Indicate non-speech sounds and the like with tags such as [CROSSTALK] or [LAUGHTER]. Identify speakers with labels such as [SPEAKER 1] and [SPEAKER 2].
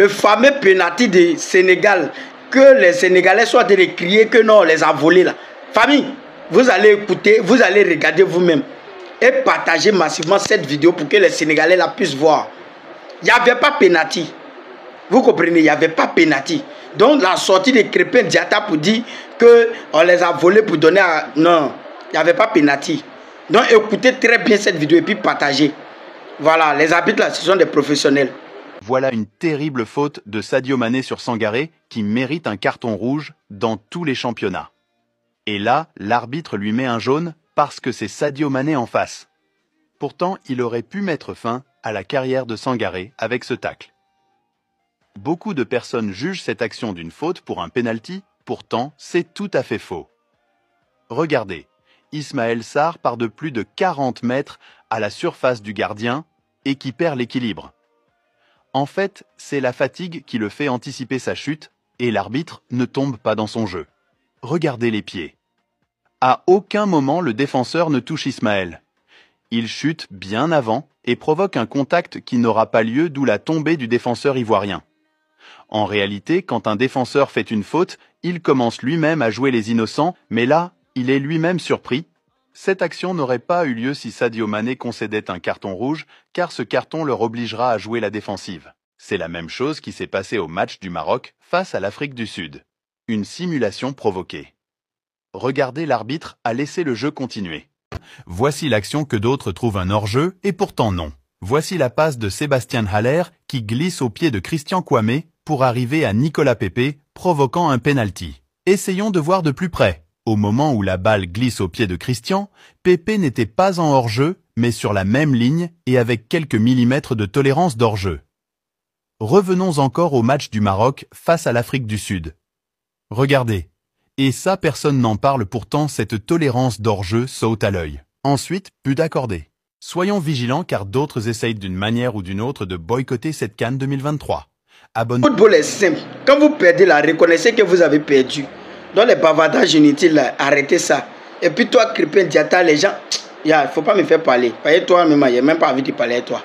[SPEAKER 1] le fameux penalty de Sénégal, que les Sénégalais soient de que non, on les a volés là. Famille, vous allez écouter, vous allez regarder vous-même et partager massivement cette vidéo pour que les Sénégalais la puissent voir. Il n'y avait pas penalty. Vous comprenez, il n'y avait pas penalty. Donc la sortie de Crépin Diata pour dire qu'on les a volés pour donner à... Non, il n'y avait pas penalty. Donc écoutez très bien cette vidéo
[SPEAKER 2] et puis partagez. Voilà, les habitants là, ce sont des professionnels. Voilà une terrible faute de Sadio Mané sur Sangaré qui mérite un carton rouge dans tous les championnats. Et là, l'arbitre lui met un jaune parce que c'est Sadio Mané en face. Pourtant, il aurait pu mettre fin à la carrière de Sangaré avec ce tacle. Beaucoup de personnes jugent cette action d'une faute pour un penalty, pourtant c'est tout à fait faux. Regardez, Ismaël Sarr part de plus de 40 mètres à la surface du gardien et qui perd l'équilibre. En fait, c'est la fatigue qui le fait anticiper sa chute, et l'arbitre ne tombe pas dans son jeu. Regardez les pieds. À aucun moment le défenseur ne touche Ismaël. Il chute bien avant et provoque un contact qui n'aura pas lieu d'où la tombée du défenseur ivoirien. En réalité, quand un défenseur fait une faute, il commence lui-même à jouer les innocents, mais là, il est lui-même surpris cette action n'aurait pas eu lieu si Sadio Mané concédait un carton rouge, car ce carton leur obligera à jouer la défensive. C'est la même chose qui s'est passée au match du Maroc face à l'Afrique du Sud. Une simulation provoquée. Regardez l'arbitre à laisser le jeu continuer. Voici l'action que d'autres trouvent un hors-jeu, et pourtant non. Voici la passe de Sébastien Haller, qui glisse au pied de Christian Kwame, pour arriver à Nicolas Pepe, provoquant un penalty. Essayons de voir de plus près. Au moment où la balle glisse au pied de Christian, Pépé n'était pas en hors-jeu, mais sur la même ligne et avec quelques millimètres de tolérance d'hors-jeu. Revenons encore au match du Maroc face à l'Afrique du Sud. Regardez. Et ça, personne n'en parle pourtant, cette tolérance d'hors-jeu saute à l'œil. Ensuite, plus d'accorder. Soyons vigilants car d'autres essayent d'une manière ou d'une autre de boycotter cette canne 2023. Abonnez-vous.
[SPEAKER 1] Football est simple. Quand vous perdez, la reconnaissez que vous avez perdu. Dans les bavardages inutiles, arrêtez ça. Et puis toi, criper, Diata, les gens, il [TSK] ne faut pas me faire parler. parlez toi, maman, je n'ai même pas envie de parler à toi.